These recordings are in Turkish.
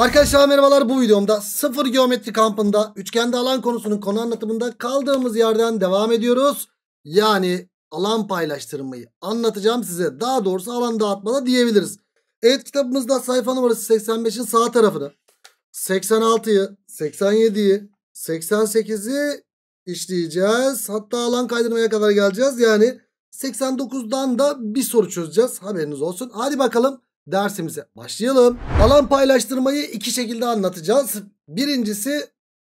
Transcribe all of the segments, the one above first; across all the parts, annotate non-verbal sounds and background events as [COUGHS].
Arkadaşlar merhabalar bu videomda sıfır geometri kampında üçgende alan konusunun konu anlatımında kaldığımız yerden devam ediyoruz. Yani alan paylaştırmayı anlatacağım size daha doğrusu alan dağıtma da diyebiliriz. Evet kitabımızda sayfa numarası 85'in sağ tarafını 86'yı 87'yi 88'i işleyeceğiz. Hatta alan kaydırmaya kadar geleceğiz yani 89'dan da bir soru çözeceğiz haberiniz olsun. Hadi bakalım dersimize başlayalım. Alan paylaştırmayı iki şekilde anlatacağız. Birincisi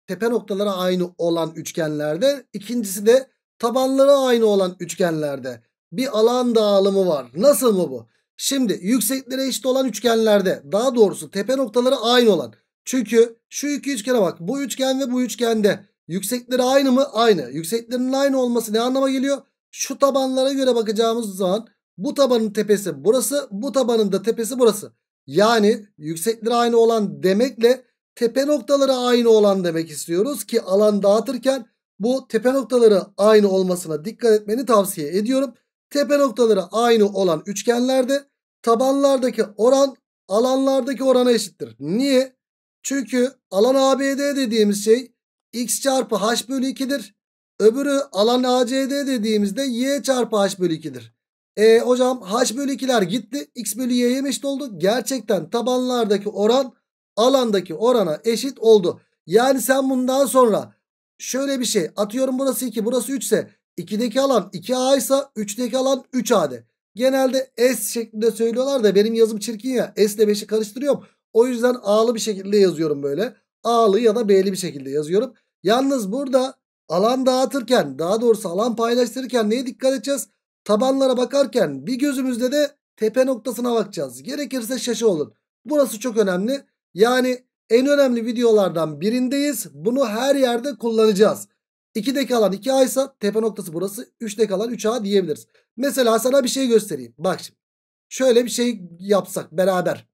tepe noktaları aynı olan üçgenlerde. ikincisi de tabanları aynı olan üçgenlerde. Bir alan dağılımı var. Nasıl mı bu? Şimdi yükseklere eşit olan üçgenlerde daha doğrusu tepe noktaları aynı olan. Çünkü şu iki üçgene bak. Bu üçgen ve bu üçgende yüksekleri aynı mı? Aynı. Yükseklerin aynı olması ne anlama geliyor? Şu tabanlara göre bakacağımız zaman bu tabanın tepesi burası. Bu tabanın da tepesi burası. Yani yüksekleri aynı olan demekle tepe noktaları aynı olan demek istiyoruz ki alan dağıtırken bu tepe noktaları aynı olmasına dikkat etmeni tavsiye ediyorum. Tepe noktaları aynı olan üçgenlerde tabanlardaki oran alanlardaki orana eşittir. Niye? Çünkü alan ABD dediğimiz şey x çarpı h bölü 2'dir. Öbürü alan ACD dediğimizde y çarpı h bölü 2'dir. E hocam h bölü 2'ler gitti. X bölü y'ye eşit oldu. Gerçekten tabanlardaki oran alandaki orana eşit oldu. Yani sen bundan sonra şöyle bir şey atıyorum burası 2 burası 3 ise 2'deki alan 2A ise 3'deki alan 3A'de. Genelde S şeklinde söylüyorlar da benim yazım çirkin ya S ile 5'i karıştırıyorum. O yüzden A'lı bir şekilde yazıyorum böyle. A'lı ya da B'li bir şekilde yazıyorum. Yalnız burada alan dağıtırken daha doğrusu alan paylaştırırken neye dikkat edeceğiz? Tabanlara bakarken bir gözümüzde de tepe noktasına bakacağız. Gerekirse şaşı olun. Burası çok önemli. Yani en önemli videolardan birindeyiz. Bunu her yerde kullanacağız. 2'de kalan 2A ise tepe noktası burası. 3'de kalan 3A diyebiliriz. Mesela sana bir şey göstereyim. Bak şimdi. Şöyle bir şey yapsak beraber.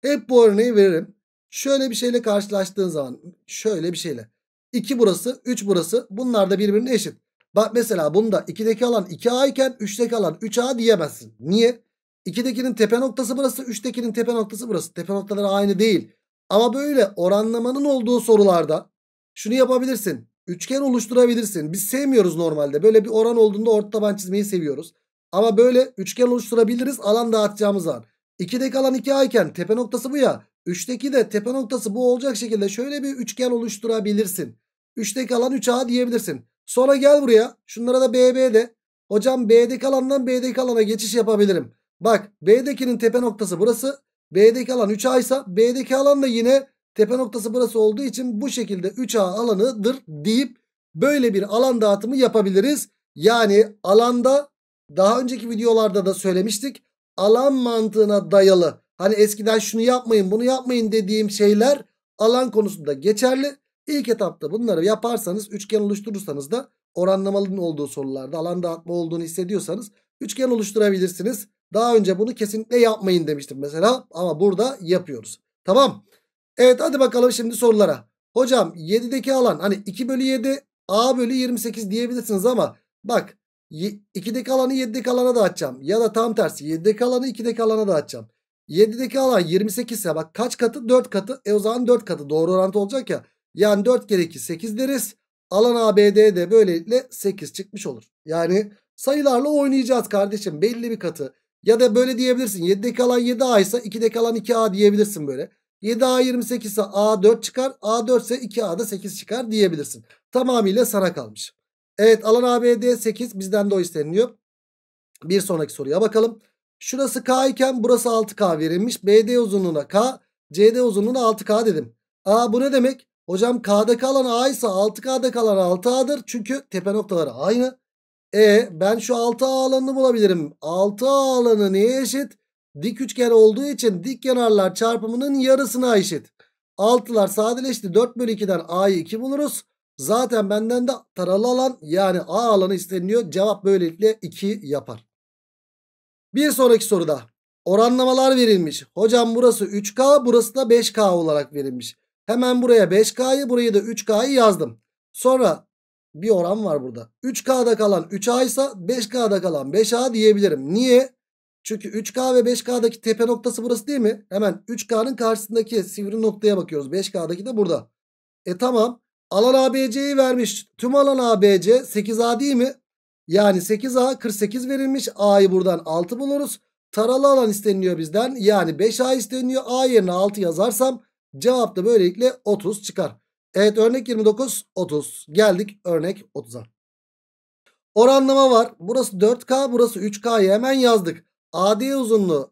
Hep bu örneği veririm. Şöyle bir şeyle karşılaştığın zaman. Şöyle bir şeyle. 2 burası 3 burası. Bunlar da birbirine eşit. Bak mesela bunda 2'deki alan 2A iken 3'teki alan 3A diyemezsin. Niye? 2'dekinin tepe noktası burası 3'tekinin tepe noktası burası. Tepe noktaları aynı değil. Ama böyle oranlamanın olduğu sorularda şunu yapabilirsin. Üçgen oluşturabilirsin. Biz sevmiyoruz normalde. Böyle bir oran olduğunda orta taban çizmeyi seviyoruz. Ama böyle üçgen oluşturabiliriz alan dağıtacağımız zaman. 2'deki alan 2A iken tepe noktası bu ya. 3'teki de tepe noktası bu olacak şekilde şöyle bir üçgen oluşturabilirsin. 3'teki alan 3A diyebilirsin. Sonra gel buraya. Şunlara da BB de. Hocam B'deki alandan B'deki alana geçiş yapabilirim. Bak B'dekinin tepe noktası burası. B'deki alan 3A ise B'deki alan da yine tepe noktası burası olduğu için bu şekilde 3A alanıdır deyip böyle bir alan dağıtımı yapabiliriz. Yani alanda daha önceki videolarda da söylemiştik. Alan mantığına dayalı. Hani eskiden şunu yapmayın bunu yapmayın dediğim şeyler alan konusunda geçerli. İlk etapta bunları yaparsanız üçgen oluşturursanız da oranlamalının olduğu sorularda alan dağıtma olduğunu hissediyorsanız üçgen oluşturabilirsiniz. Daha önce bunu kesinlikle yapmayın demiştim mesela ama burada yapıyoruz. Tamam. Evet hadi bakalım şimdi sorulara. Hocam 7'deki alan hani 2 bölü 7 A bölü 28 diyebilirsiniz ama bak 2'deki alanı 7'deki alana da açacağım. Ya da tam tersi 7'deki alanı 2'deki alana da açacağım. 7'deki alan 28 ise bak kaç katı 4 katı e o zaman 4 katı doğru orantı olacak ya. Yani 4 kere 2 8 deriz. Alan ABD de böylelikle 8 çıkmış olur. Yani sayılarla oynayacağız kardeşim belli bir katı. Ya da böyle diyebilirsin 7'deki alan 7A ise 2'deki alan 2A diyebilirsin böyle. 7A 28 ise A 4 çıkar. A 4 ise 2A da 8 çıkar diyebilirsin. Tamamıyla sana kalmış. Evet alan ABD 8 bizden de o isteniliyor. Bir sonraki soruya bakalım. Şurası K iken burası 6K verilmiş. BD uzunluğuna K, CD uzunluğuna 6K dedim. Aa bu ne demek? Hocam K'da kalan A ise 6K'da kalan 6A'dır. Çünkü tepe noktaları aynı. E ben şu 6A alanını bulabilirim. 6A alanı neye eşit? Dik üçgen olduğu için dik kenarlar çarpımının yarısına eşit. 6'lar sadeleşti. 4 bölü 2'den A'yı 2 buluruz. Zaten benden de taralı alan yani A alanı isteniliyor. Cevap böylelikle 2 yapar. Bir sonraki soruda oranlamalar verilmiş. Hocam burası 3K burası da 5K olarak verilmiş. Hemen buraya 5K'yı buraya da 3K'yı yazdım. Sonra bir oran var burada. 3K'da kalan 3A ise 5K'da kalan 5A diyebilirim. Niye? Çünkü 3K ve 5K'daki tepe noktası burası değil mi? Hemen 3K'nın karşısındaki sivri noktaya bakıyoruz. 5K'daki de burada. E tamam. Alan ABC'yi vermiş. Tüm alan ABC 8A değil mi? Yani 8A 48 verilmiş. A'yı buradan 6 buluruz. Taralı alan isteniliyor bizden. Yani 5A isteniliyor. A yerine 6 yazarsam Cevap da böylelikle 30 çıkar. Evet örnek 29 30. Geldik örnek 30'a. Oranlama var. Burası 4K burası 3K'yı hemen yazdık. AD uzunluğu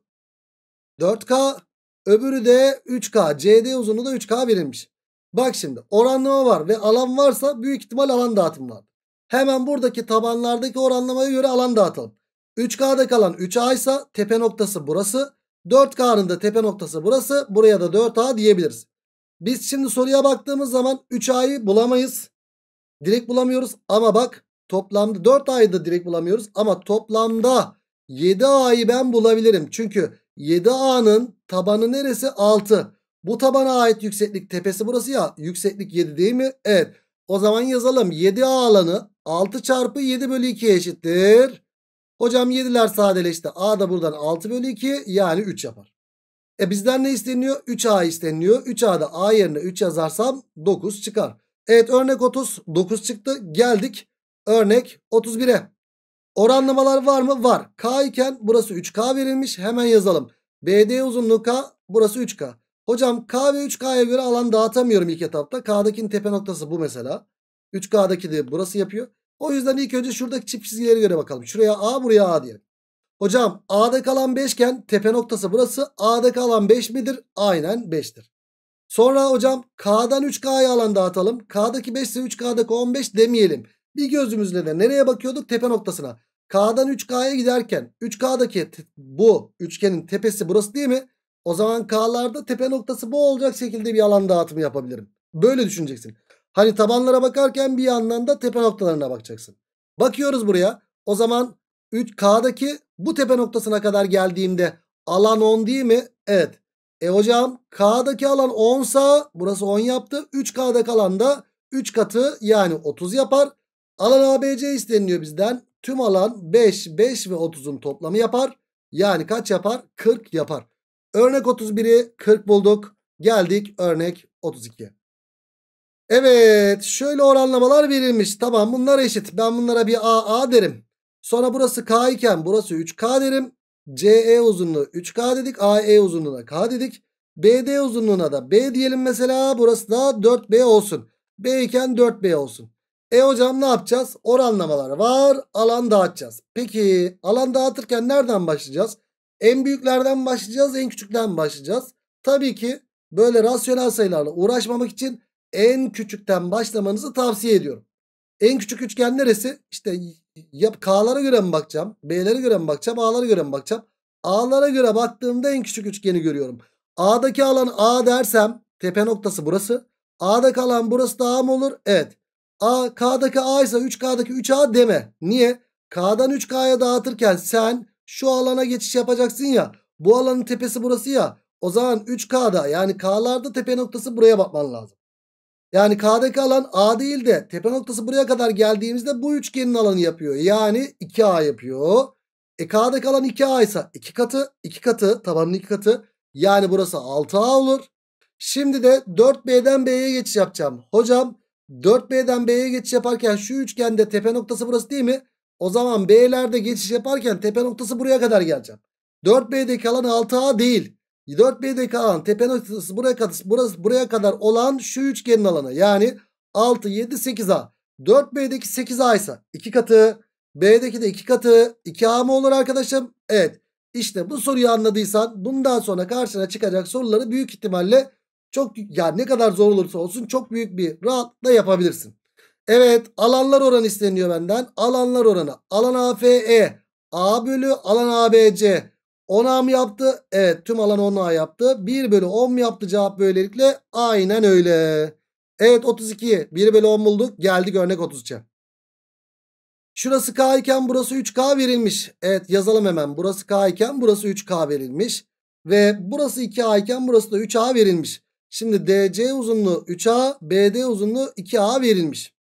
4K öbürü de 3K. CD uzunluğu da 3K verilmiş. Bak şimdi oranlama var ve alan varsa büyük ihtimal alan dağıtım var. Hemen buradaki tabanlardaki oranlamaya göre alan dağıtalım. 3K'da kalan 3A ise tepe noktası burası. 4K'nın da tepe noktası burası. Buraya da 4A diyebiliriz. Biz şimdi soruya baktığımız zaman 3A'yı bulamayız. Direkt bulamıyoruz ama bak toplamda 4A'yı da direkt bulamıyoruz. Ama toplamda 7A'yı ben bulabilirim. Çünkü 7A'nın tabanı neresi? 6. Bu tabana ait yükseklik tepesi burası ya. Yükseklik 7 değil mi? Evet. O zaman yazalım 7A alanı 6 çarpı 7 bölü 2 eşittir. Hocam 7'ler sadeleşti. A da buradan 6 bölü 2 yani 3 yapar. E bizden ne isteniyor? 3A isteniyor. 3A'da A yerine 3 yazarsam 9 çıkar. Evet örnek 30 9 çıktı. Geldik örnek 31'e. Oranlamalar var mı? Var. K iken burası 3K verilmiş. Hemen yazalım. BD uzunluğu K burası 3K. Hocam K ve 3K'ya göre alan dağıtamıyorum ilk etapta. K'dakinin tepe noktası bu mesela. 3K'daki de burası yapıyor. O yüzden ilk önce şuradaki çift çizgileri göre bakalım. Şuraya A buraya A diyelim. Hocam A'da kalan 5 beşgen tepe noktası burası. A'da kalan 5 midir? Aynen 5'tir. Sonra hocam K'dan 3K'ya alan dağıtalım. K'daki 5 ise 3K'daki 15 demeyelim. Bir gözümüzle de nereye bakıyorduk? Tepe noktasına. K'dan 3K'ya giderken 3K'daki bu üçgenin tepesi burası değil mi? O zaman K'larda tepe noktası bu olacak şekilde bir alan dağıtımı yapabilirim. Böyle düşüneceksin. Hani tabanlara bakarken bir yandan da tepe noktalarına bakacaksın. Bakıyoruz buraya. O zaman 3K'daki bu tepe noktasına kadar geldiğimde alan 10 değil mi? Evet. E hocam K'daki alan 10 sa burası 10 yaptı. 3K'daki alan da 3 katı yani 30 yapar. Alan ABC isteniliyor bizden. Tüm alan 5, 5 ve 30'un toplamı yapar. Yani kaç yapar? 40 yapar. Örnek 31'i 40 bulduk. Geldik örnek 32. Evet şöyle oranlamalar verilmiş. Tamam bunlar eşit. Ben bunlara bir AA derim. Sonra burası K iken burası 3K derim. CE uzunluğu 3K dedik. AE uzunluğuna K dedik. BD uzunluğuna da B diyelim mesela. Burası da 4B olsun. B iken 4B olsun. E hocam ne yapacağız? Oranlamalar var. Alan dağıtacağız. Peki alan dağıtırken nereden başlayacağız? En büyüklerden başlayacağız. En küçükten başlayacağız. Tabii ki böyle rasyonel sayılarla uğraşmamak için en küçükten başlamanızı tavsiye ediyorum. En küçük üçgen neresi? İşte yap K'lara göre mi bakacağım? B'lere göre mi bakacağım? A'lara göre mi bakacağım? A'lara göre baktığımda en küçük üçgeni görüyorum. A'daki alan A dersem tepe noktası burası. A'daki alan burası da A mı olur? Evet. A, K'daki A ise 3K'daki 3A deme. Niye? K'dan 3K'ya dağıtırken sen şu alana geçiş yapacaksın ya. Bu alanın tepesi burası ya. O zaman 3K'da yani K'larda tepe noktası buraya bakman lazım. Yani K'daki alan A değil de tepe noktası buraya kadar geldiğimizde bu üçgenin alanı yapıyor. Yani 2A yapıyor. E K'daki alan 2A ise 2 katı 2 katı tabanın 2 katı. Yani burası 6A olur. Şimdi de 4B'den B'ye geçiş yapacağım. Hocam 4B'den B'ye geçiş yaparken şu üçgende tepe noktası burası değil mi? O zaman B'lerde geçiş yaparken tepe noktası buraya kadar geleceğim. 4B'deki alan 6A değil. 4 BDK alan tepe noktası buraya kadar, burası, buraya kadar olan şu üçgenin alanı. Yani 6, 7, 8A. 4B'deki 8A ise 2 katı. B'deki de 2 katı. 2A mı olur arkadaşım? Evet. İşte bu soruyu anladıysan bundan sonra karşına çıkacak soruları büyük ihtimalle çok yani ne kadar zor olursa olsun çok büyük bir rahatla yapabilirsin. Evet alanlar oranı isteniyor benden. Alanlar oranı. Alan AFE A bölü alan ABC 10 A mı yaptı? Evet tüm alan 10 A yaptı. 1 bölü 10 mu yaptı cevap böylelikle? Aynen öyle. Evet 32. 1 bölü 10 bulduk. Geldik örnek 30'ca. Şurası K iken burası 3K verilmiş. Evet yazalım hemen. Burası K iken burası 3K verilmiş. Ve burası 2A iken burası da 3A verilmiş. Şimdi DC uzunluğu 3A, BD uzunluğu 2A verilmiş.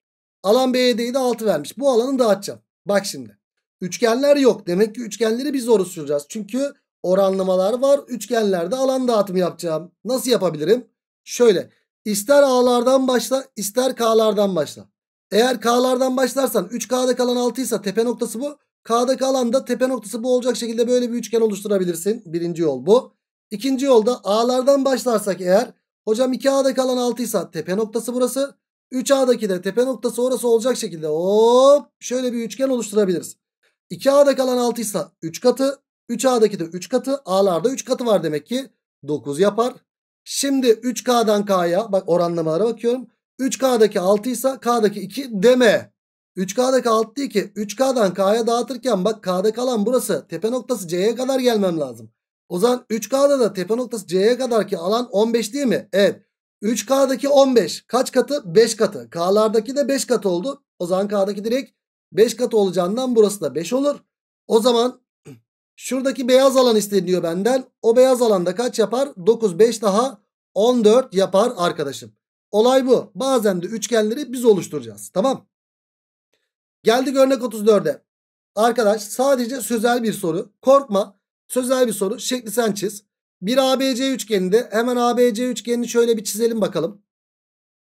Alan BD'yi de 6 vermiş. Bu alanı dağıtacağım. Bak şimdi. Üçgenler yok. Demek ki üçgenleri biz oluşturacağız. Çünkü oranlamalar var. Üçgenlerde alan dağıtımı yapacağım. Nasıl yapabilirim? Şöyle. İster A'lardan başla ister K'lardan başla. Eğer K'lardan başlarsan 3K'da kalan 6 ise tepe noktası bu. K'daki kalan da tepe noktası bu olacak şekilde böyle bir üçgen oluşturabilirsin. Birinci yol bu. İkinci yolda A'lardan başlarsak eğer hocam 2A'da kalan 6 ise tepe noktası burası. 3A'daki de tepe noktası orası olacak şekilde hop şöyle bir üçgen oluşturabiliriz. 2A'da kalan 6 ise 3 katı. 3A'daki de 3 katı. A'larda 3 katı var demek ki. 9 yapar. Şimdi 3K'dan K'ya bak oranlamalara bakıyorum. 3K'daki 6 ise K'daki 2 deme. 3K'daki 6 değil ki 3K'dan K'ya dağıtırken bak K'da kalan burası tepe noktası C'ye kadar gelmem lazım. O zaman 3K'da da tepe noktası C'ye kadar ki alan 15 değil mi? Evet. 3K'daki 15 kaç katı? 5 katı. K'lardaki de 5 katı oldu. O zaman K'daki direkt 5 katı olacağından burası da 5 olur. O zaman şuradaki beyaz alan isteniyor benden. O beyaz alanda kaç yapar? 9, 5 daha 14 yapar arkadaşım. Olay bu. Bazen de üçgenleri biz oluşturacağız. Tamam. Geldik örnek 34'e. Arkadaş sadece sözel bir soru. Korkma. Sözel bir soru. Şekli sen çiz. Bir ABC üçgeninde hemen ABC üçgenini şöyle bir çizelim bakalım.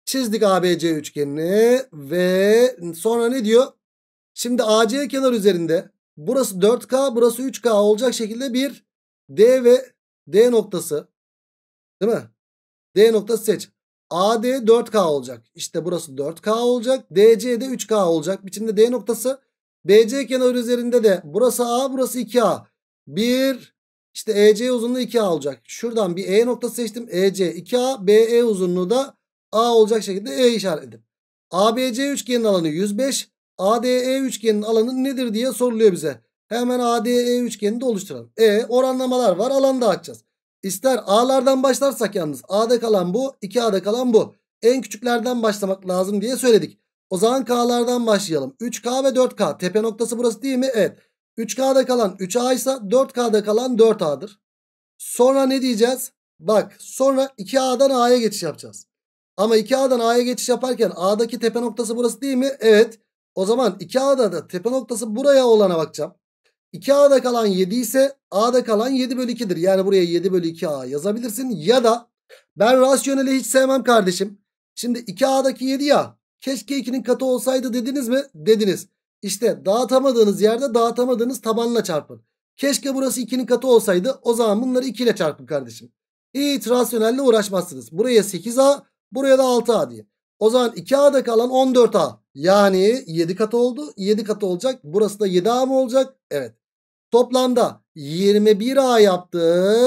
Çizdik ABC üçgenini ve sonra ne diyor? Şimdi AC kenar üzerinde burası 4K burası 3K olacak şekilde bir D ve D noktası değil mi? D noktası seç. AD 4K olacak. İşte burası 4K olacak. DC de 3K olacak. Biçimde D noktası. BC kenar üzerinde de burası A burası 2A. Bir işte EC uzunluğu 2A olacak. Şuradan bir E noktası seçtim. EC 2A. BE uzunluğu da A olacak şekilde E işaret edip. ABC üçgenin alanı 105. ADE üçgenin alanı nedir diye soruluyor bize. Hemen ADE üçgenini de oluşturalım. E oranlamalar var alan dağıtacağız. İster A'lardan başlarsak yalnız A'da kalan bu 2A'da kalan bu. En küçüklerden başlamak lazım diye söyledik. O zaman K'lardan başlayalım. 3K ve 4K tepe noktası burası değil mi? Evet. 3K'da kalan 3A ise 4K'da kalan 4A'dır. Sonra ne diyeceğiz? Bak sonra 2A'dan A'ya geçiş yapacağız. Ama 2A'dan A'ya geçiş yaparken A'daki tepe noktası burası değil mi? Evet. O zaman 2A'da da tepe noktası buraya olana bakacağım. 2A'da kalan 7 ise A'da kalan 7 bölü 2'dir. Yani buraya 7 bölü 2A yazabilirsin. Ya da ben rasyoneli hiç sevmem kardeşim. Şimdi 2A'daki 7 ya. Keşke 2'nin katı olsaydı dediniz mi? Dediniz. İşte dağıtamadığınız yerde dağıtamadığınız tabanla çarpın. Keşke burası 2'nin katı olsaydı. O zaman bunları 2 ile çarpın kardeşim. Hiç rasyonelle uğraşmazsınız. Buraya 8A, buraya da 6A diye. O zaman 2A'da kalan 14A. Yani 7 katı oldu. 7 katı olacak. Burası da 7A mı olacak? Evet. Toplamda 21A yaptı.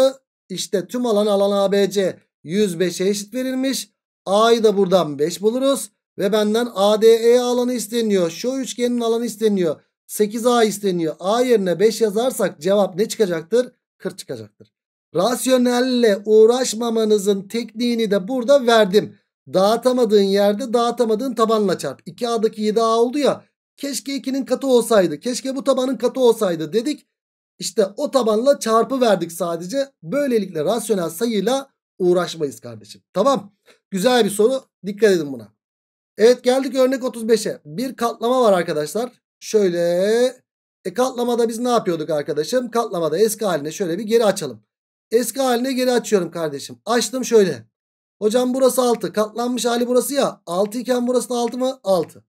İşte tüm alan alan ABC 105'e eşit verilmiş. A'yı da buradan 5 buluruz. Ve benden ADE alanı isteniyor. Şu üçgenin alanı isteniyor. 8A isteniyor. A yerine 5 yazarsak cevap ne çıkacaktır? 40 çıkacaktır. Rasyonelle uğraşmamanızın tekniğini de burada verdim. Dağıtamadığın yerde dağıtamadığın tabanla çarp. 2A'daki 7A oldu ya. Keşke 2'nin katı olsaydı. Keşke bu tabanın katı olsaydı dedik. İşte o tabanla çarpı verdik sadece. Böylelikle rasyonel sayıyla uğraşmayız kardeşim. Tamam. Güzel bir soru. Dikkat edin buna. Evet geldik örnek 35'e. Bir katlama var arkadaşlar. Şöyle. E katlamada biz ne yapıyorduk arkadaşım? Katlamada eski haline şöyle bir geri açalım. Eski haline geri açıyorum kardeşim. Açtım şöyle. Hocam burası 6. Katlanmış hali burası ya. 6 iken burası da 6 mı? 6.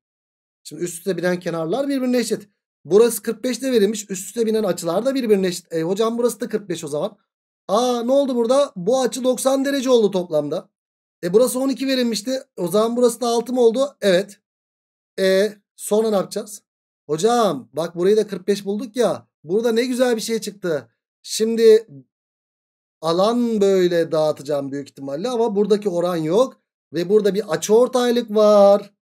Şimdi üst üste binen kenarlar birbirine eşit. Burası 45 de verilmiş. Üst üste binen açılar da birbirine eşit. E hocam burası da 45 o zaman. Aa ne oldu burada? Bu açı 90 derece oldu toplamda. E burası 12 verilmişti. O zaman burası da 6 mı oldu? Evet. E sonra ne yapacağız? Hocam bak burayı da 45 bulduk ya. Burada ne güzel bir şey çıktı. Şimdi alan böyle dağıtacağım büyük ihtimalle ama buradaki oran yok. Ve burada bir açı ortaylık var.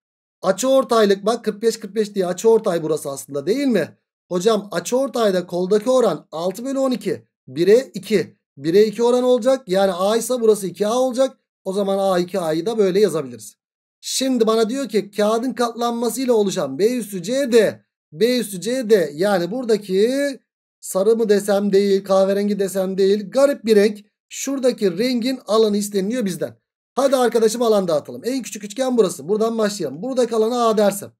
Açı ortaylık bak 45-45 diye açı ortay burası aslında değil mi? Hocam açı ortayda koldaki oran 6 bölü 12. 1'e 2. 1'e 2 oran olacak. Yani A ise burası 2A olacak. O zaman A2A'yı da böyle yazabiliriz. Şimdi bana diyor ki kağıdın katlanmasıyla oluşan B üstü CD B üstü CD yani buradaki sarı mı desem değil kahverengi desem değil garip bir renk. Şuradaki rengin alanı isteniliyor bizden. Hadi arkadaşım alan dağıtalım. En küçük üçgen burası. Buradan başlayalım. Burada kalanı A dersem.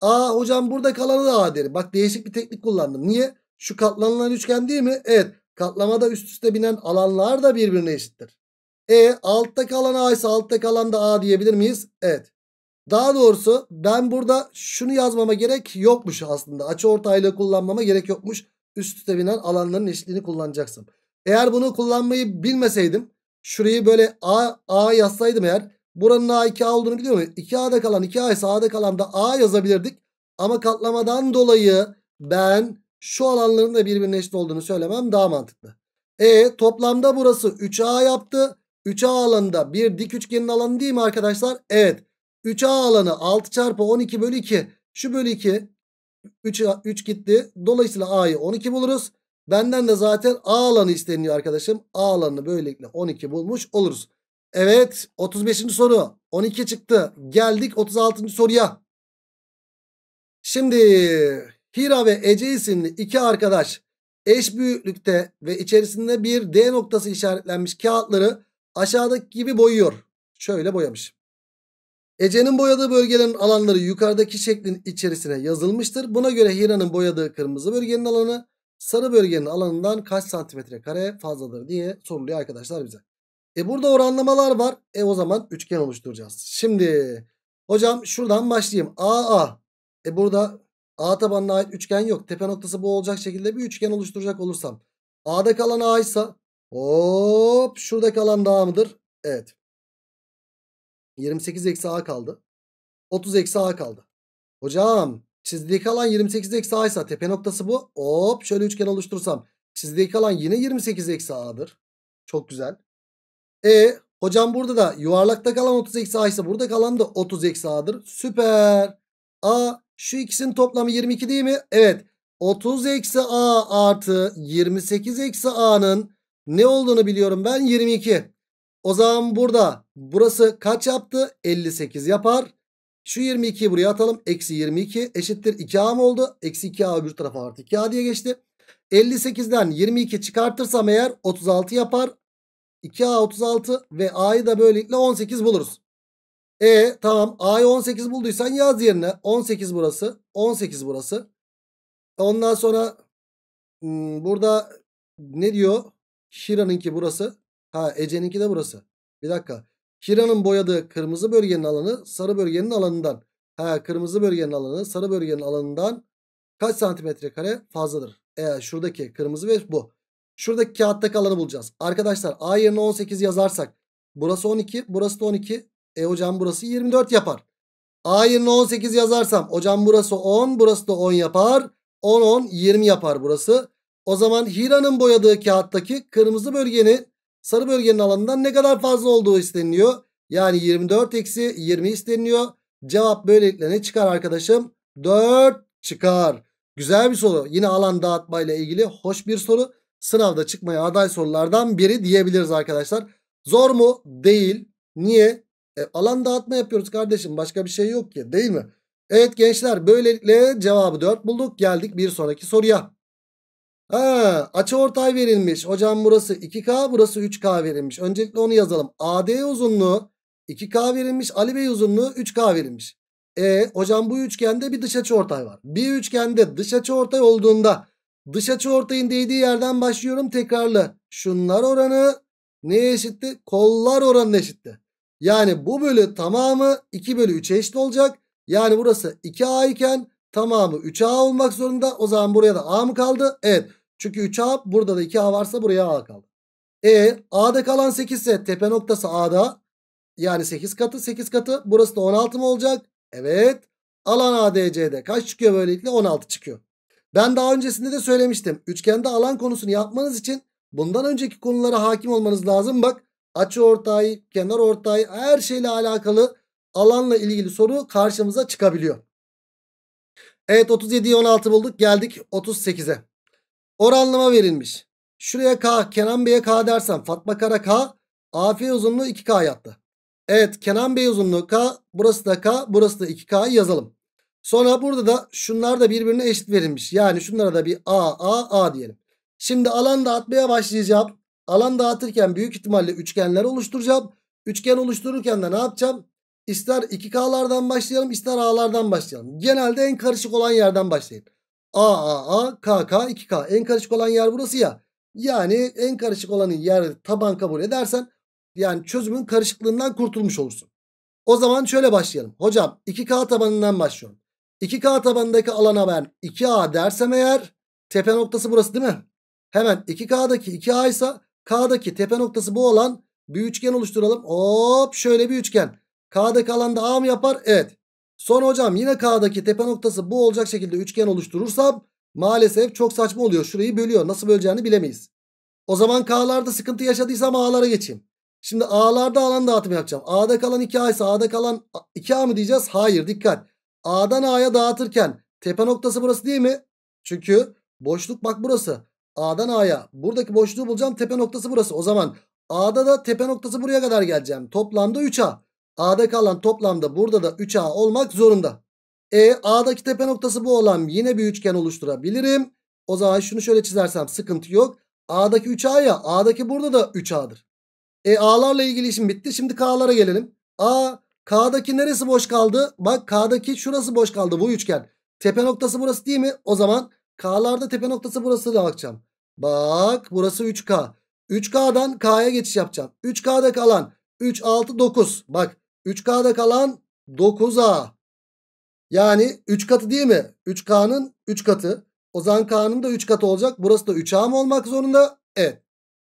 A hocam burada kalanı da A derim. Bak değişik bir teknik kullandım. Niye? Şu katlanılan üçgen değil mi? Evet. Katlamada üst üste binen alanlar da birbirine eşittir. E altta kalan A ise altta kalan da A diyebilir miyiz? Evet. Daha doğrusu ben burada şunu yazmama gerek yokmuş aslında. Açı ortaylığı kullanmama gerek yokmuş üst üste binen alanların eşitliğini kullanacaksın. Eğer bunu kullanmayı bilmeseydim şurayı böyle A, A yazsaydım eğer buranın A2A olduğunu biliyor muyum? 2A'da kalan 2A ise A'da kalan da A yazabilirdik. Ama katlamadan dolayı ben şu alanların da birbirine eşit olduğunu söylemem daha mantıklı. E toplamda burası 3A yaptı. 3A alanında bir dik üçgenin alanı değil mi arkadaşlar? Evet. 3A alanı 6 çarpı 12 bölü 2. Şu bölü 2 3, 3 gitti. Dolayısıyla A'yı 12 buluruz. Benden de zaten A alanı isteniyor arkadaşım. A alanını böylelikle 12 bulmuş oluruz. Evet 35. soru 12 çıktı. Geldik 36. soruya. Şimdi Hira ve Ece isimli iki arkadaş eş büyüklükte ve içerisinde bir D noktası işaretlenmiş kağıtları aşağıdaki gibi boyuyor. Şöyle boyamış. Ece'nin boyadığı bölgelerin alanları yukarıdaki şeklin içerisine yazılmıştır. Buna göre Hira'nın boyadığı kırmızı bölgenin alanı sarı bölgenin alanından kaç santimetre kare fazladır diye soruluyor arkadaşlar bize. E burada oranlamalar var. E o zaman üçgen oluşturacağız. Şimdi hocam şuradan başlayayım. AA. E burada A tabanına ait üçgen yok. Tepe noktası bu olacak şekilde bir üçgen oluşturacak olursam. A'da kalan A ise hop Şuradaki alan da A mıdır? Evet. 28 eksi a kaldı. 30 eksi a kaldı. Hocam çizdiği alan 28 eksi a ise tepe noktası bu. Hop şöyle üçgen oluştursam. Çizdiği alan yine 28 eksi a'dır. Çok güzel. E hocam burada da yuvarlakta kalan 30 eksi a ise burada kalan da 30 eksi a'dır. Süper. A şu ikisinin toplamı 22 değil mi? Evet. 30 eksi a artı 28 eksi a'nın ne olduğunu biliyorum ben 22. O zaman burada burası kaç yaptı? 58 yapar. Şu 22'yi buraya atalım. Eksi 22 eşittir 2A mı oldu? Eksi 2A öbür tarafa artı 2A diye geçti. 58'den 22 çıkartırsam eğer 36 yapar. 2A 36 ve A'yı da böylelikle 18 buluruz. E tamam A'yı 18 bulduysan yaz yerine. 18 burası. 18 burası. Ondan sonra hmm, burada ne diyor? Şira'nınki burası. Ha Ece'ninki de burası. Bir dakika. Hira'nın boyadığı kırmızı bölgenin alanı sarı bölgenin alanından. Ha kırmızı bölgenin alanı sarı bölgenin alanından kaç santimetre kare fazladır? E, şuradaki kırmızı ve bu. Şuradaki kağıttaki alanı bulacağız. Arkadaşlar A yerine 18 yazarsak burası 12 burası da 12. E hocam burası 24 yapar. A yerine 18 yazarsam hocam burası 10 burası da 10 yapar. 10 10 20 yapar burası. O zaman Hira'nın boyadığı kağıttaki kırmızı bölgenin sarı bölgenin alanından ne kadar fazla olduğu isteniliyor. Yani 24 eksi 20 isteniliyor. Cevap böylelikle ne çıkar arkadaşım? 4 çıkar. Güzel bir soru. Yine alan dağıtma ile ilgili hoş bir soru. Sınavda çıkmaya aday sorulardan biri diyebiliriz arkadaşlar. Zor mu? Değil. Niye? E, alan dağıtma yapıyoruz kardeşim. Başka bir şey yok ki değil mi? Evet gençler böylelikle cevabı 4 bulduk. Geldik bir sonraki soruya. Ha, açı ortay verilmiş. Hocam burası 2K burası 3K verilmiş. Öncelikle onu yazalım. AD uzunluğu 2K verilmiş. Ali Bey uzunluğu 3K verilmiş. E hocam bu üçgende bir dış açı ortay var. Bir üçgende dış açı ortay olduğunda dış açı ortayın değdiği yerden başlıyorum tekrarlı. Şunlar oranı ne eşitti? Kollar oranı eşitti. Yani bu bölü tamamı 2 bölü 3'e eşit olacak. Yani burası 2A iken Tamamı 3A olmak zorunda. O zaman buraya da A mı kaldı? Evet. Çünkü 3A burada da 2A varsa buraya A kaldı. E A'da kalan 8 ise tepe noktası A'da. Yani 8 katı 8 katı. Burası da 16 mı olacak? Evet. Alan ADC'de kaç çıkıyor böylelikle? 16 çıkıyor. Ben daha öncesinde de söylemiştim. Üçgende alan konusunu yapmanız için bundan önceki konulara hakim olmanız lazım. Bak açı ortay, kenar ortay her şeyle alakalı alanla ilgili soru karşımıza çıkabiliyor. Evet 37'yi 16 bulduk. Geldik 38'e. Oranlama verilmiş. Şuraya K, Kenan Bey'e K dersen Fatma Kara K, AF uzunluğu 2K yaptı. Evet Kenan Bey uzunluğu K, burası da K, burası da 2K yazalım. Sonra burada da şunlar da birbirine eşit verilmiş. Yani şunlara da bir A, A, A diyelim. Şimdi alan dağıtmaya başlayacağım. Alan dağıtırken büyük ihtimalle üçgenler oluşturacağım. Üçgen oluştururken de ne yapacağım? İster 2K'lardan başlayalım ister A'lardan başlayalım. Genelde en karışık olan yerden başlayın. A, A, A, K, K, 2K. En karışık olan yer burası ya. Yani en karışık olanın yer taban kabul edersen yani çözümün karışıklığından kurtulmuş olursun. O zaman şöyle başlayalım. Hocam 2K tabanından başlıyorum. 2K tabanındaki alana ben 2A dersem eğer tepe noktası burası değil mi? Hemen 2K'daki 2A ise K'daki tepe noktası bu olan bir üçgen oluşturalım. Hop şöyle bir üçgen. K'daki alanda A mı yapar? Evet. Son hocam yine K'daki tepe noktası bu olacak şekilde üçgen oluşturursam maalesef çok saçma oluyor. Şurayı bölüyor. Nasıl böleceğini bilemeyiz. O zaman K'larda sıkıntı yaşadıysam A'lara geçeyim. Şimdi A'larda alan dağıtımı yapacağım. A'da kalan 2A ise A'da kalan 2A mı diyeceğiz? Hayır dikkat. A'dan A'ya dağıtırken tepe noktası burası değil mi? Çünkü boşluk bak burası. A'dan A'ya. Buradaki boşluğu bulacağım. Tepe noktası burası. O zaman A'da da tepe noktası buraya kadar geleceğim. Toplamda 3A. A'da kalan toplamda burada da 3A olmak zorunda. E A'daki tepe noktası bu olan yine bir üçgen oluşturabilirim. O zaman şunu şöyle çizersem sıkıntı yok. A'daki 3 a ya A'daki burada da 3A'dır. E A'larla ilgili işim bitti. Şimdi K'lara gelelim. A K'daki neresi boş kaldı? Bak K'daki şurası boş kaldı bu üçgen. Tepe noktası burası değil mi? O zaman K'larda tepe noktası burası da bakacağım. Bak burası 3K. 3K'dan K'ya geçiş yapacağım. 3K'da kalan 3, 6, 9. Bak 3K'da kalan 9A. Yani 3 katı değil mi? 3K'nın 3 katı. O zaman K'nın da 3 katı olacak. Burası da 3A mı olmak zorunda? Evet.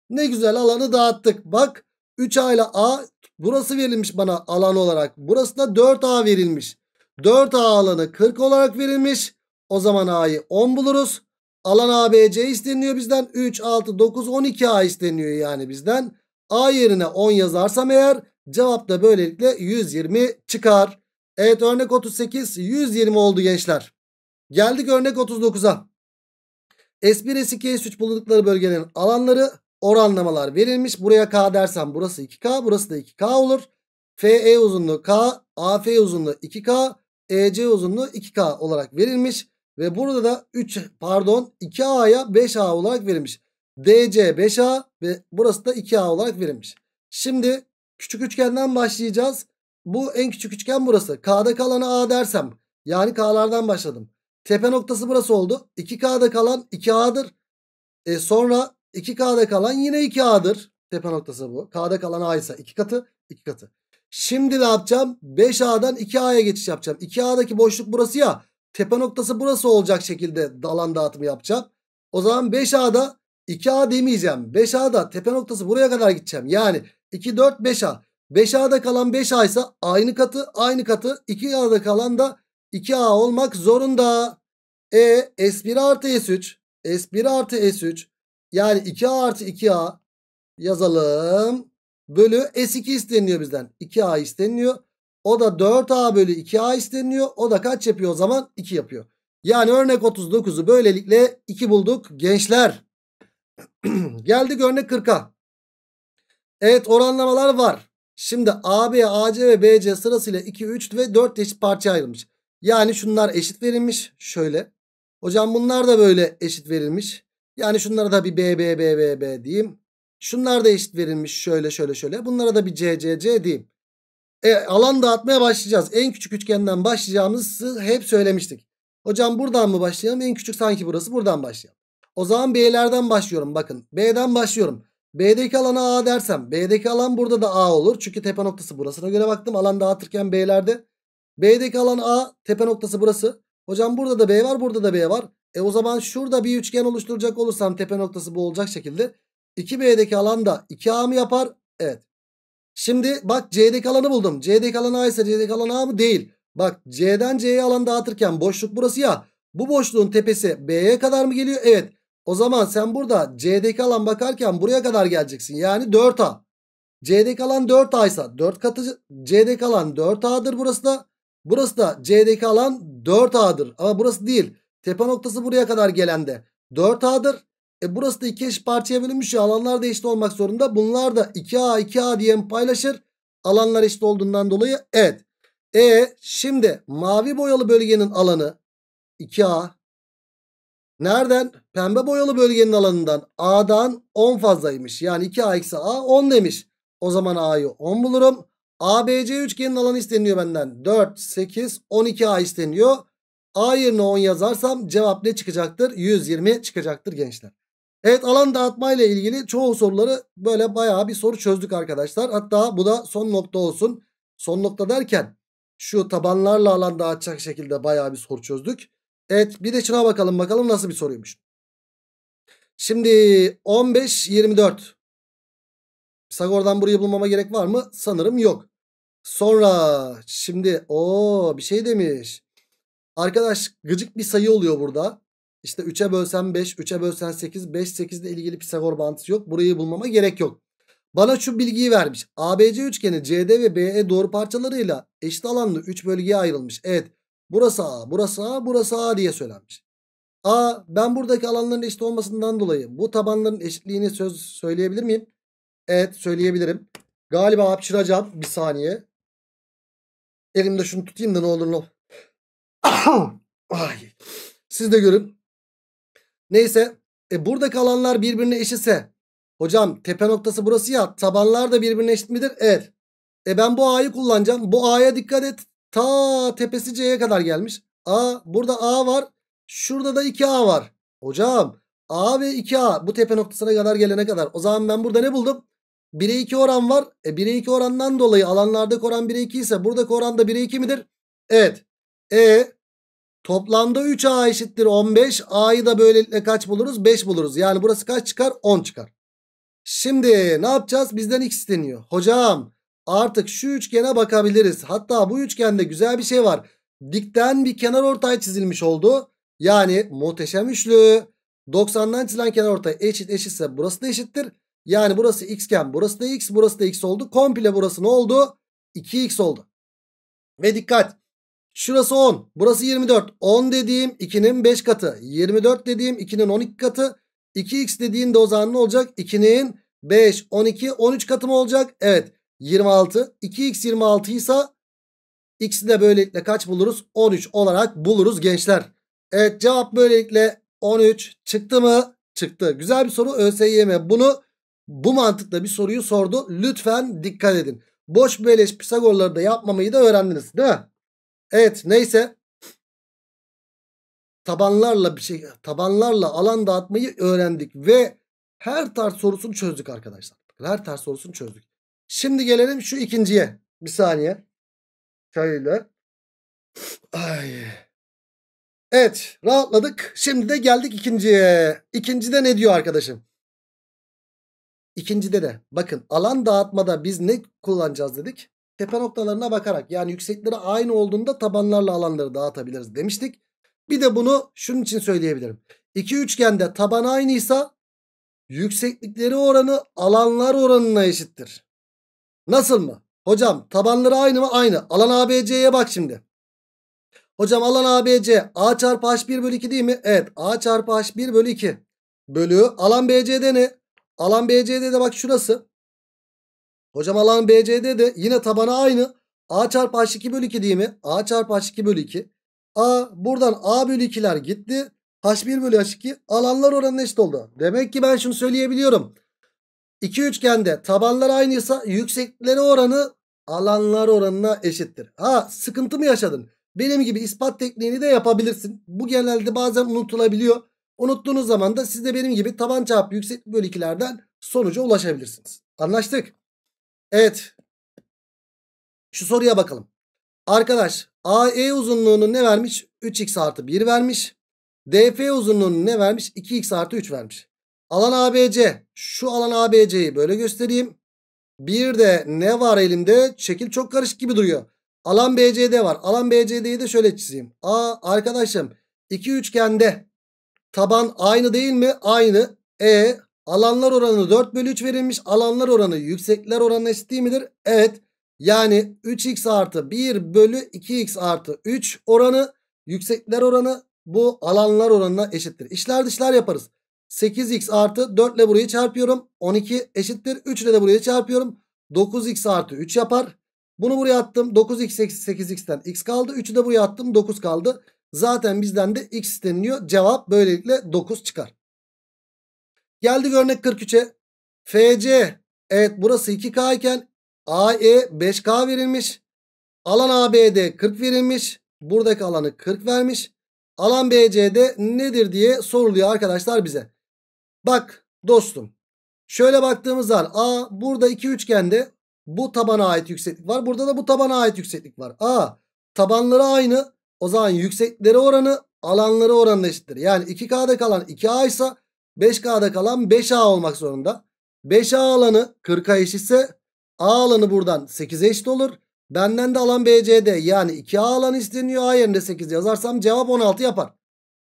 Ne güzel alanı dağıttık. Bak 3A ile A burası verilmiş bana alan olarak. Burası da 4A verilmiş. 4A alanı 40 olarak verilmiş. O zaman A'yı 10 buluruz. Alan ABC isteniyor bizden. 3, 6, 9, 12A isteniyor yani bizden. A yerine 10 yazarsam eğer Cevap da böylelikle 120 çıkar. Evet örnek 38 120 oldu gençler. Geldik örnek 39'a. S1 S2 S3 bulundukları bölgenin alanları oranlamalar verilmiş. Buraya K dersen burası 2K burası da 2K olur. FE uzunluğu K, AF uzunluğu 2K, EC uzunluğu 2K olarak verilmiş. Ve burada da 3 pardon 2A'ya 5A olarak verilmiş. DC 5A ve burası da 2A olarak verilmiş. Şimdi Küçük üçgenden başlayacağız. Bu en küçük üçgen burası. K'da kalanı A dersem. Yani K'lardan başladım. Tepe noktası burası oldu. 2K'da kalan 2A'dır. E sonra 2K'da kalan yine 2A'dır. Tepe noktası bu. K'da kalan A ise 2 katı 2 katı. Şimdi ne yapacağım? 5A'dan 2A'ya geçiş yapacağım. 2A'daki boşluk burası ya. Tepe noktası burası olacak şekilde dalan dağıtımı yapacağım. O zaman 5A'da 2A demeyeceğim. 5A'da tepe noktası buraya kadar gideceğim. Yani 2, 4, 5A. 5A'da kalan 5A ise aynı katı aynı katı 2A'da kalan da 2A olmak zorunda. E S1 artı S3 S1 artı S3 yani 2A artı 2A yazalım. Bölü S2 isteniyor bizden. 2A isteniyor. O da 4A bölü 2A isteniyor. O da kaç yapıyor o zaman? 2 yapıyor. Yani örnek 39'u böylelikle 2 bulduk gençler. [CLEARS THROAT] Geldik örnek 40'a. Evet oranlamalar var. Şimdi AB, AC ve BC sırasıyla 2, 3 ve 4 eşit parça ayrılmış. Yani şunlar eşit verilmiş. Şöyle. Hocam bunlar da böyle eşit verilmiş. Yani şunlara da bir B, B, B, B, B diyeyim. Şunlar da eşit verilmiş. Şöyle, şöyle, şöyle. Bunlara da bir C, C, C diyeyim. E, alan dağıtmaya başlayacağız. En küçük üçgenden başlayacağımızı hep söylemiştik. Hocam buradan mı başlayalım? En küçük sanki burası. Buradan başlayalım. O zaman B'lerden başlıyorum. Bakın B'den başlıyorum. B'deki alana A dersem B'deki alan burada da A olur. Çünkü tepe noktası burasına göre baktım. Alan dağıtırken B'lerde. B'deki alan A tepe noktası burası. Hocam burada da B var burada da B var. E o zaman şurada bir üçgen oluşturacak olursam tepe noktası bu olacak şekilde. 2B'deki alan da 2A mı yapar? Evet. Şimdi bak C'deki alanı buldum. C'deki alan A ise C'deki alan A mı? Değil. Bak C'den C'ye alan dağıtırken boşluk burası ya. Bu boşluğun tepesi B'ye kadar mı geliyor? Evet. O zaman sen burada C'deki alan bakarken buraya kadar geleceksin. Yani 4A. C'deki alan 4A ise 4 katı C'deki alan 4A'dır burası da. Burası da C'deki alan 4A'dır. Ama burası değil. Tepe noktası buraya kadar gelende 4A'dır. E burası da iki eş parçaya bölünmüş ya alanlar da eşit olmak zorunda. Bunlar da 2A 2A diye paylaşır. Alanlar eşit olduğundan dolayı evet. E şimdi mavi boyalı bölgenin alanı 2A Nereden? Pembe boyalı bölgenin alanından A'dan 10 fazlaymış. Yani 2A eksi A 10 demiş. O zaman A'yı 10 bulurum. ABC üçgenin alanı isteniyor benden. 4, 8, 12A isteniyor. A yerine 10 yazarsam cevap ne çıkacaktır? 120 çıkacaktır gençler. Evet alan dağıtmayla ilgili çoğu soruları böyle bayağı bir soru çözdük arkadaşlar. Hatta bu da son nokta olsun. Son nokta derken şu tabanlarla alan dağıtacak şekilde bayağı bir soru çözdük. Evet bir de şuna bakalım bakalım nasıl bir soruymuş. Şimdi 15 24. Pisagor'dan burayı bulmama gerek var mı? Sanırım yok. Sonra şimdi o bir şey demiş. Arkadaş gıcık bir sayı oluyor burada. İşte 3'e bölsen 5, 3'e bölsen 8, 5, 8 ile ilgili Pisagor bağıntısı yok. Burayı bulmama gerek yok. Bana şu bilgiyi vermiş. ABC üçgeni CD ve BE doğru parçalarıyla eşit alanlı 3 bölgeye ayrılmış. Evet Burası A, burası A, burası A diye söylenmiş. A ben buradaki alanların eşit olmasından dolayı bu tabanların eşitliğini söz söyleyebilir miyim? Evet söyleyebilirim. Galiba hapşıracağım bir saniye. Elimde şunu tutayım da ne olur ne [COUGHS] Ay. Siz de görün. Neyse e, buradaki alanlar birbirine eşitse. Hocam tepe noktası burası ya tabanlar da birbirine eşit midir? Evet. E ben bu A'yı kullanacağım. Bu A'ya dikkat et. Ta tepesi C'ye kadar gelmiş. A burada A var. Şurada da 2A var. Hocam A ve 2A bu tepe noktasına kadar gelene kadar. O zaman ben burada ne buldum? 1'e 2 oran var. E 1'e 2 orandan dolayı alanlardaki oran 1'e 2 ise buradaki oran da 1'e 2 midir? Evet. E toplamda 3A eşittir 15. A'yı da böylelikle kaç buluruz? 5 buluruz. Yani burası kaç çıkar? 10 çıkar. Şimdi ne yapacağız? Bizden x isteniyor. Hocam Artık şu üçgene bakabiliriz. Hatta bu üçgende güzel bir şey var. Dikten bir kenar ortay çizilmiş oldu. Yani muhteşem üçlü. 90'dan çizilen kenar ortay eşit eşitse burası da eşittir. Yani burası x iken burası da x burası da x oldu. Komple burası ne oldu? 2x oldu. Ve dikkat. Şurası 10. Burası 24. 10 dediğim 2'nin 5 katı. 24 dediğim 2'nin 12 katı. 2x de o zaman ne olacak? 2'nin 5, 12, 13 katı mı olacak? Evet. 26. 2x 26 ise x'i de böylelikle kaç buluruz? 13 olarak buluruz gençler. Evet cevap böylelikle 13 çıktı mı? Çıktı. Güzel bir soru ÖSYM. Bunu bu mantıkla bir soruyu sordu. Lütfen dikkat edin. Boş beleş Pisagorları da yapmamayı da öğrendiniz değil mi? Evet neyse. Tabanlarla bir şey tabanlarla alan dağıtmayı öğrendik ve her tarz sorusunu çözdük arkadaşlar. Her tarz sorusunu çözdük. Şimdi gelelim şu ikinciye. Bir saniye. Şöyle. Ay. Evet rahatladık. Şimdi de geldik ikinciye. İkincide ne diyor arkadaşım? İkincide de bakın alan dağıtmada biz ne kullanacağız dedik? Tepe noktalarına bakarak yani yüksekleri aynı olduğunda tabanlarla alanları dağıtabiliriz demiştik. Bir de bunu şunun için söyleyebilirim. İki üçgende taban aynıysa yükseklikleri oranı alanlar oranına eşittir. Nasıl mı? Hocam tabanları aynı mı? Aynı. Alan ABC'ye bak şimdi. Hocam alan ABC A çarpı H1 bölü 2 değil mi? Evet A çarpı H1 bölü 2 bölü alan BC'de ne? Alan BC'de de bak şurası. Hocam alan BC'de de yine tabanı aynı. A çarpı H2 bölü 2 değil mi? A çarpı H2 bölü 2. A buradan A bölü 2'ler gitti. H1 bölü H2 alanlar oranına eşit oldu. Demek ki ben şunu söyleyebiliyorum. İki üçgende tabanlar aynıysa yüksekleri oranı alanlar oranına eşittir. Ha sıkıntı mı yaşadın? Benim gibi ispat tekniğini de yapabilirsin. Bu genelde bazen unutulabiliyor. Unuttuğunuz zaman da siz de benim gibi taban çarpı yükseklik bölü 2'lerden sonuca ulaşabilirsiniz. Anlaştık. Evet. Şu soruya bakalım. Arkadaş AE uzunluğunu ne vermiş? 3x artı 1 vermiş. DF uzunluğunu ne vermiş? 2x artı 3 vermiş. Alan ABC. Şu alan ABC'yi böyle göstereyim. Bir de ne var elimde? Şekil çok karışık gibi duruyor. Alan BCD var. Alan BCD'yi de şöyle çizeyim. Aa arkadaşım iki üçgende taban aynı değil mi? Aynı. E alanlar oranı 4 bölü 3 verilmiş. Alanlar oranı yüksekler oranı eşit değil midir? Evet. Yani 3x artı 1 bölü 2x artı 3 oranı yüksekler oranı bu alanlar oranına eşittir. İşler dışlar yaparız. 8x artı 4 ile burayı çarpıyorum. 12 eşittir 3 ile de burayı çarpıyorum. 9x artı 3 yapar. Bunu buraya attım. 9x 8x'ten x kaldı. 3'ü de buraya attım. 9 kaldı. Zaten bizden de x isteniliyor. Cevap böylelikle 9 çıkar. Geldik örnek 43'e. FC evet burası 2K iken AE 5K verilmiş. Alan ABD 40 verilmiş. Buradaki alanı 40 vermiş. Alan BC'de nedir diye soruluyor arkadaşlar bize. Bak dostum şöyle baktığımız zaman A burada iki üçgende bu tabana ait yükseklik var. Burada da bu tabana ait yükseklik var. A tabanları aynı o zaman yüksekleri oranı alanları oranına eşittir. Yani 2K'da kalan 2A ise 5K'da kalan 5A olmak zorunda. 5A alanı 40'a eşitse A alanı buradan 8'e eşit olur. Benden de alan BCD yani 2A alan isteniyor. A yerine 8 yazarsam cevap 16 yapar.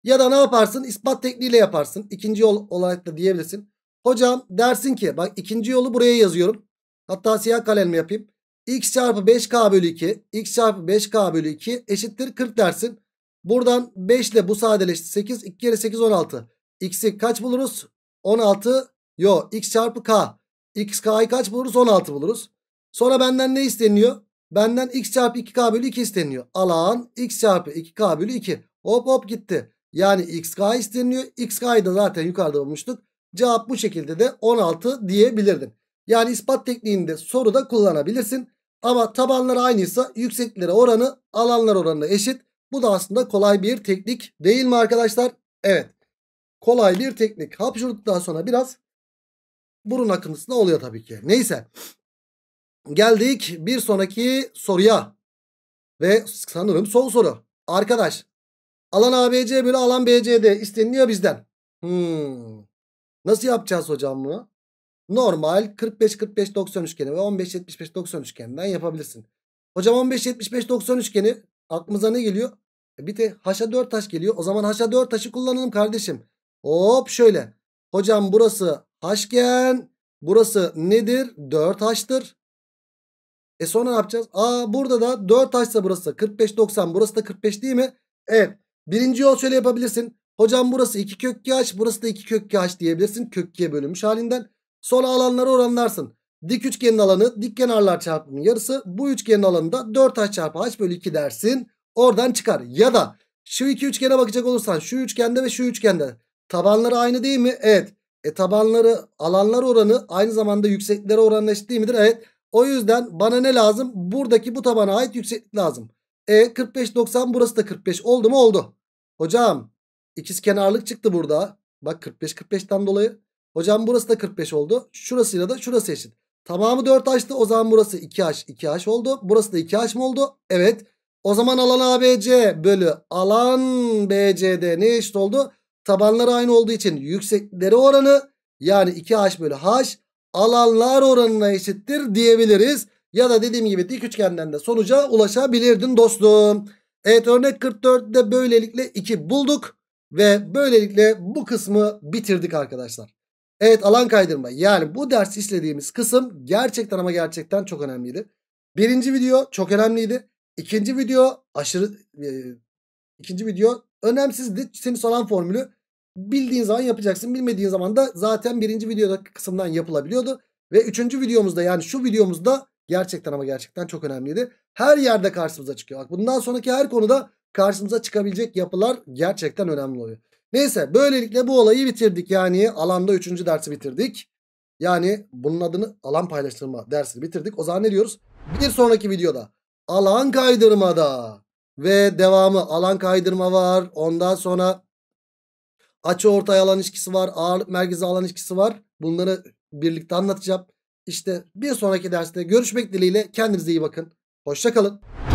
Ya da ne yaparsın? İspat tekniğiyle yaparsın. İkinci yol olarak da diyebilirsin. Hocam dersin ki bak ikinci yolu buraya yazıyorum. Hatta siyah kalemle yapayım. x çarpı 5k bölü 2 x çarpı 5k bölü 2 eşittir 40 dersin. Buradan 5 ile bu sadeleşti 8 2 kere 8 16. x'i kaç buluruz? 16 yo x çarpı k. x kaç buluruz? 16 buluruz. Sonra benden ne isteniyor? Benden x çarpı 2k bölü 2 isteniyor. Alan x çarpı 2k bölü 2. Hop hop gitti. Yani xk isteniyor. xk'yı da zaten yukarıda bulmuştuk. Cevap bu şekilde de 16 diyebilirdin. Yani ispat tekniğini de soruda kullanabilirsin. Ama tabanlar aynıysa yükseklere oranı alanlar oranına eşit. Bu da aslında kolay bir teknik değil mi arkadaşlar? Evet. Kolay bir teknik. Hapşurduktan sonra biraz burun akıntısı akıntısına oluyor tabii ki. Neyse. Geldik bir sonraki soruya. Ve sanırım son soru. Arkadaş Alan ABC bölü alan BCD isteniliyor bizden. Hmm. Nasıl yapacağız hocam bunu? Normal 45-45-90 üçgeni ve 15-75-90 üçgeninden yapabilirsin. Hocam 15-75-90 üçgeni aklımıza ne geliyor? E, bir de haşa 4 taş geliyor. O zaman haşa 4 taşı kullanalım kardeşim. Hop şöyle. Hocam burası haşgen. Burası nedir? 4 haştır. E sonra ne yapacağız? Aa burada da 4 haşsa burası 45-90. Burası da 45 değil mi? Evet. Birinci yol şöyle yapabilirsin. Hocam burası 2 kök KH burası da 2 kök KH diyebilirsin. Kök 2'ye bölünmüş halinden. Sonra alanları oranlarsın. Dik üçgenin alanı dik kenarlar çarpımının yarısı. Bu üçgenin alanı da 4H çarpı H bölü 2 dersin. Oradan çıkar. Ya da şu iki üçgene bakacak olursan şu üçgende ve şu üçgende tabanları aynı değil mi? Evet. E tabanları alanlar oranı aynı zamanda yüksekliklere oranla eşit değil midir? Evet. O yüzden bana ne lazım? Buradaki bu tabana ait yükseklik lazım. E 45 90 burası da 45 oldu mu oldu. Hocam ikiz kenarlık çıktı burada. Bak 45 45'ten dolayı. Hocam burası da 45 oldu. Şurasıyla da şurası eşit. Tamamı 4H'tı o zaman burası 2H 2H oldu. Burası da 2H mı oldu? Evet. O zaman alan ABC bölü alan BCD ne eşit oldu? tabanlar aynı olduğu için yüksekleri oranı yani 2H bölü H alanlar oranına eşittir diyebiliriz. Ya da dediğim gibi dik üçgenden de sonuca ulaşabilirdin dostum. Evet örnek 44'de böylelikle 2 bulduk. Ve böylelikle bu kısmı bitirdik arkadaşlar. Evet alan kaydırma. Yani bu ders işlediğimiz kısım gerçekten ama gerçekten çok önemliydi. Birinci video çok önemliydi. İkinci video aşırı... E, ikinci video önemsizdi. Senin soran formülü bildiğin zaman yapacaksın. Bilmediğin zaman da zaten birinci videoda kısımdan yapılabiliyordu. Ve üçüncü videomuzda yani şu videomuzda Gerçekten ama gerçekten çok önemliydi. Her yerde karşımıza çıkıyor. Bak bundan sonraki her konuda karşımıza çıkabilecek yapılar gerçekten önemli oluyor. Neyse böylelikle bu olayı bitirdik. Yani alanda 3. dersi bitirdik. Yani bunun adını alan paylaştırma dersini bitirdik. O zaman ne diyoruz? Bir sonraki videoda alan kaydırmada ve devamı alan kaydırma var. Ondan sonra açı ortay alan ilişkisi var. Ağırlık merkezi alan ilişkisi var. Bunları birlikte anlatacağım. İşte bir sonraki derste görüşmek dileğiyle kendinize iyi bakın. Hoşçakalın.